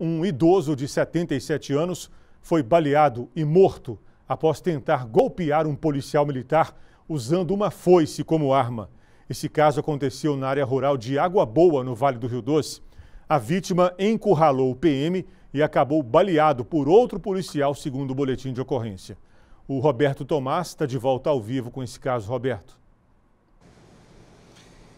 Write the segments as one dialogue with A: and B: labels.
A: um idoso de 77 anos foi baleado e morto após tentar golpear um policial militar usando uma foice como arma. Esse caso aconteceu na área rural de Água Boa, no Vale do Rio Doce. A vítima encurralou o PM e acabou baleado por outro policial, segundo o boletim de ocorrência. O Roberto Tomás está de volta ao vivo com esse caso, Roberto.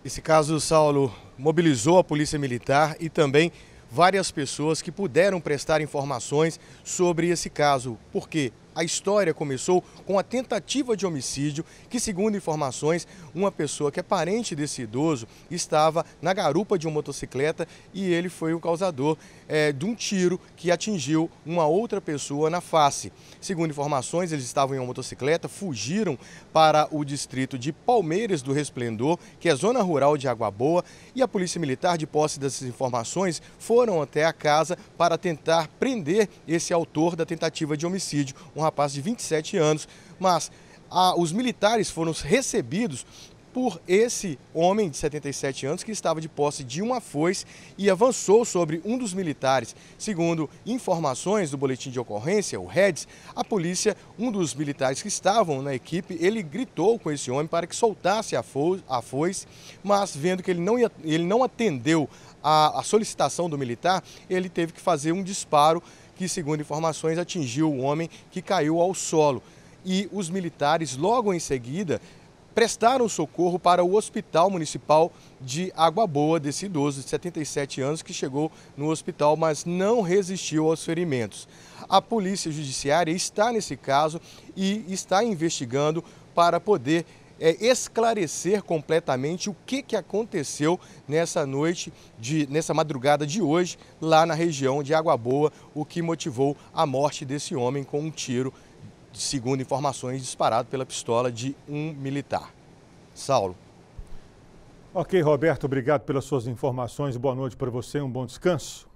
B: Esse caso, Saulo, mobilizou a Polícia Militar e também várias pessoas que puderam prestar informações sobre esse caso, porque a história começou com a tentativa de homicídio que, segundo informações, uma pessoa que é parente desse idoso estava na garupa de uma motocicleta e ele foi o causador é, de um tiro que atingiu uma outra pessoa na face. Segundo informações, eles estavam em uma motocicleta, fugiram para o distrito de Palmeiras do Resplendor, que é zona rural de Água Boa, e a Polícia Militar, de posse dessas informações, foram até a casa para tentar prender esse autor da tentativa de homicídio, um rapaz de 27 anos, mas a, ah, os militares foram recebidos por esse homem de 77 anos que estava de posse de uma foice e avançou sobre um dos militares. Segundo informações do boletim de ocorrência, o REDS, a polícia, um dos militares que estavam na equipe, ele gritou com esse homem para que soltasse a, fo a foice, mas vendo que ele não, ia, ele não atendeu a, a solicitação do militar, ele teve que fazer um disparo que, segundo informações, atingiu o homem que caiu ao solo. E os militares, logo em seguida, prestaram socorro para o Hospital Municipal de Água Boa desse idoso de 77 anos que chegou no hospital, mas não resistiu aos ferimentos. A Polícia Judiciária está nesse caso e está investigando para poder é, esclarecer completamente o que, que aconteceu nessa noite, de, nessa madrugada de hoje, lá na região de Água Boa, o que motivou a morte desse homem com um tiro, segundo informações, disparado pela pistola de um militar. Saulo.
A: Ok, Roberto, obrigado pelas suas informações. Boa noite para você, um bom descanso.